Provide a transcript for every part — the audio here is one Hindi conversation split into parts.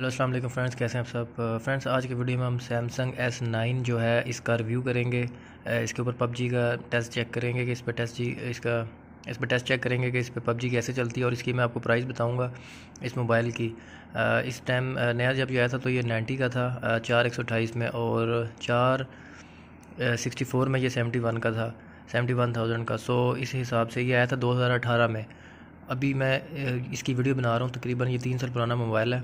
हेलो अस्सलाम वालेकुम फ्रेंड्स कैसे हैं आप सब फ्रेंड्स uh, आज के वीडियो में हम सैमसंग एस नाइन जो है इसका रिव्यू करेंगे uh, इसके ऊपर पबजी का टेस्ट चेक करेंगे कि इस पर टेस्ट जी इसका इस पर टेस्ट चेक करेंगे कि इस पर पबजी कैसे चलती है और इसकी मैं आपको प्राइस बताऊंगा इस मोबाइल की uh, इस टाइम नया जब यह आया था तो ये नाइन्टी का था चार एक सौ अट्ठाईस में और चार सिक्सटी फोर में ये सेवेंटी वन का था सेवेंटी वन थाउजेंड का सो इस हिसाब से ये आया था दो हज़ार अठारह में अभी मैं इसकी वीडियो बना रहा हूँ तकरीबन ये तीन साल पुराना मोबाइल है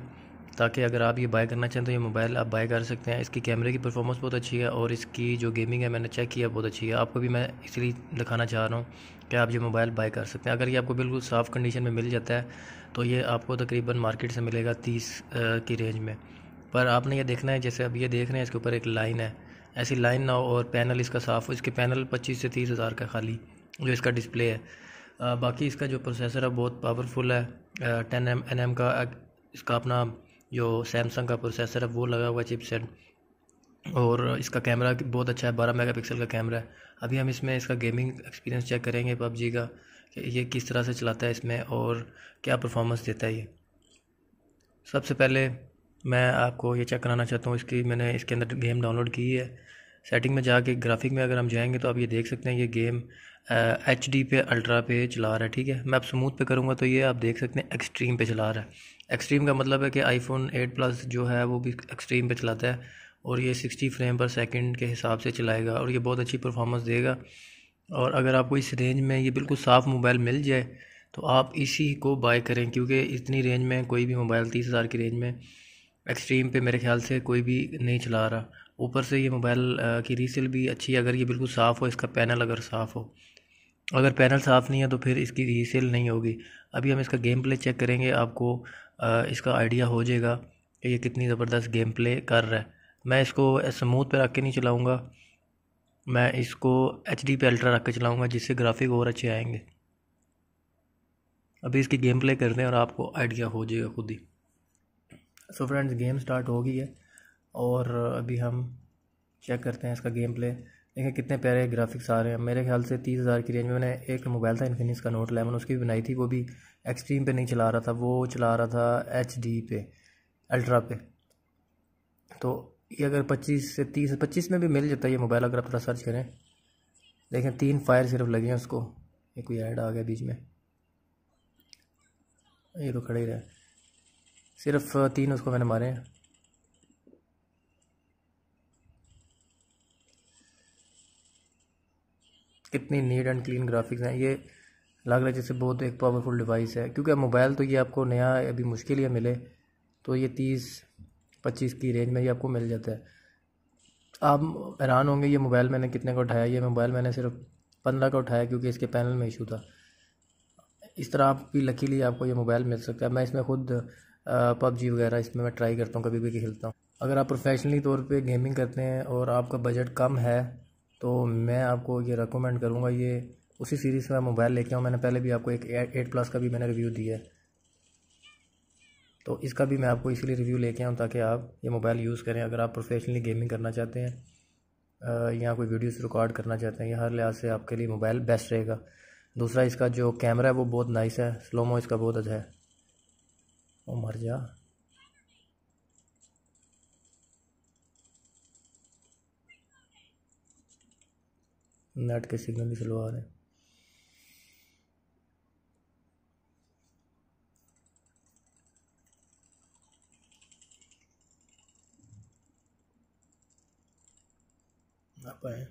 ताकि अगर आप ये बाय करना चाहें तो ये मोबाइल आप बाय कर सकते हैं इसकी कैमरे की परफॉर्मेंस बहुत अच्छी है और इसकी जो गेमिंग है मैंने चेक किया बहुत अच्छी है आपको भी मैं इसलिए दिखाना चाह रहा हूँ कि आप ये मोबाइल बाय कर सकते हैं अगर ये आपको बिल्कुल साफ़ कंडीशन में मिल जाता है तो ये आपको तकरीबन मार्केट से मिलेगा तीस की रेंज में पर आपने ये देखना है जैसे अब ये देख रहे हैं इसके ऊपर एक लाइन है ऐसी लाइन ना हो और पैनल इसका साफ़ हो इसके पैनल पच्चीस से तीस हज़ार का खाली जो इसका डिस्प्ले है बाकी इसका जो प्रोसेसर है बहुत पावरफुल है टेन एम एन एम का इसका अपना जो सैमसंग का प्रोसेसर है वो लगा हुआ चिपसेट और इसका कैमरा बहुत अच्छा है बारह पिक्सल का कैमरा है अभी हम इसमें इसका गेमिंग एक्सपीरियंस चेक करेंगे पबजी का कि ये किस तरह से चलाता है इसमें और क्या परफॉर्मेंस देता है ये सबसे पहले मैं आपको ये चेक कराना चाहता हूँ इसकी मैंने इसके अंदर गेम डाउनलोड की है सेटिंग में जाके ग्राफिक में अगर हम जाएंगे तो आप ये देख सकते हैं ये गेम एच डी पे अल्ट्रा पे चला रहा है ठीक है मैं आप स्मूथ पे करूँगा तो ये आप देख सकते हैं एक्सट्रीम पे चला रहा है एक्सट्रीम का मतलब है कि आईफोन 8 प्लस जो है वो भी एक्सट्रीम पे चलाता है और ये 60 फ्रेम पर सेकंड के हिसाब से चलाएगा और ये बहुत अच्छी परफॉर्मेंस देगा और अगर आपको इस रेंज में ये बिल्कुल साफ़ मोबाइल मिल जाए तो आप इसी को बाय करें क्योंकि इतनी रेंज में कोई भी मोबाइल तीस हज़ार की रेंज में एक्सट्रीम पे मेरे ख्याल से कोई भी नहीं चला रहा ऊपर से ये मोबाइल की रीसेल भी अच्छी है अगर ये बिल्कुल साफ़ हो इसका पैनल अगर साफ़ हो अगर पैनल साफ़ नहीं है तो फिर इसकी रीसेल नहीं होगी अभी हम इसका गेम प्ले चेक करेंगे आपको इसका आइडिया हो जाएगा कि ये कितनी ज़बरदस्त गेम प्ले कर रहा है मैं इसको स्मूथ पर रख के नहीं चलाऊँगा मैं इसको एच डी पे अल्ट्रा रख के चलाऊँगा जिससे ग्राफिक और अच्छे आएंगे अभी इसकी गेम प्ले करते हैं और आपको आइडिया हो जाएगा खुद ही सो फ्रेंड्स गेम स्टार्ट हो गई है और अभी हम चेक करते हैं इसका गेम प्ले देखें कितने प्यारे ग्राफिक्स आ रहे हैं मेरे ख्याल से तीस हज़ार की रेंज में मैंने एक मोबाइल था इन्फिनिक्स का नोट लेवन उसकी भी बनाई थी वो भी एक्सट्रीम पे नहीं चला रहा था वो चला रहा था एच डी पे अल्ट्रा पे तो ये अगर पच्चीस से तीस पच्चीस में भी मिल जाता है ये मोबाइल अगर आप थोड़ा सर्च करें देखें तीन फायर सिर्फ लगे हैं उसको ये कोई ऐड आ गया बीच में ये तो खड़े ही रहे सिर्फ तीन उसको मैंने मारे हैं कितनी नीट एंड क्लीन ग्राफिक्स हैं ये लग रहा है जैसे बहुत एक पावरफुल डिवाइस है क्योंकि मोबाइल तो ये आपको नया अभी मुश्किल ही मिले तो ये तीस पच्चीस की रेंज में ही आपको मिल जाता है आप हैरान होंगे ये मोबाइल मैंने कितने का उठाया ये मोबाइल मैंने सिर्फ पंद्रह का उठाया क्योंकि इसके पैनल में इशू था इस तरह आप भी लकीली आपको ये मोबाइल मिल सकता है मैं इसमें खुद पबजी वगैरह इसमें मैं ट्राई करता हूँ कभी भी खेलता हूँ अगर आप प्रोफेशनली तौर पे गेमिंग करते हैं और आपका बजट कम है तो मैं आपको ये रिकमेंड करूँगा ये उसी सीरीज़ का मोबाइल लेके आऊँ मैंने पहले भी आपको एक एट प्लस का भी मैंने रिव्यू दिया है तो इसका भी मैं आपको इसीलिए रिव्यू लेके आऊँ ताकि आप ये मोबाइल यूज़ करें अगर आप प्रोफेशनली गेमिंग करना चाहते हैं या कोई वीडियोस रिकॉर्ड करना चाहते हैं या हर लिहाज से आपके लिए मोबाइल बेस्ट रहेगा दूसरा इसका जो कैमरा है वो बहुत नाइस है स्लोमो इसका बहुत अच्छा है वो मर जा नेट के सिग्नल की सलवार है रहे हैं आप आए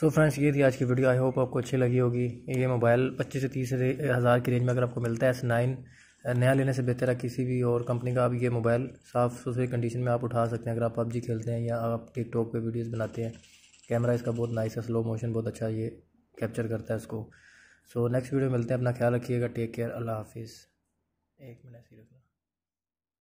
सो so फ्रेंड्स ये थी आज की वीडियो आई होप आपको अच्छी लगी होगी ये मोबाइल पच्चीस से तीस हज़ार की रेंज में अगर आपको मिलता है एस नाइन नया लेने से बेहतर है किसी भी और कंपनी का आप ये मोबाइल साफ़ सुथरी कंडीशन में आप उठा सकते हैं अगर आप पबजी खेलते हैं या आप टिकटॉक पे वीडियोस बनाते हैं कैमरा इसका बहुत नाइस है स्लो मोशन बहुत अच्छा ये कैप्चर करता है उसको सो नेक्स्ट वीडियो मिलते हैं अपना ख्याल रखिएगा टेक केयर अल्लाह हाफिज़ एक मिनट सी रखना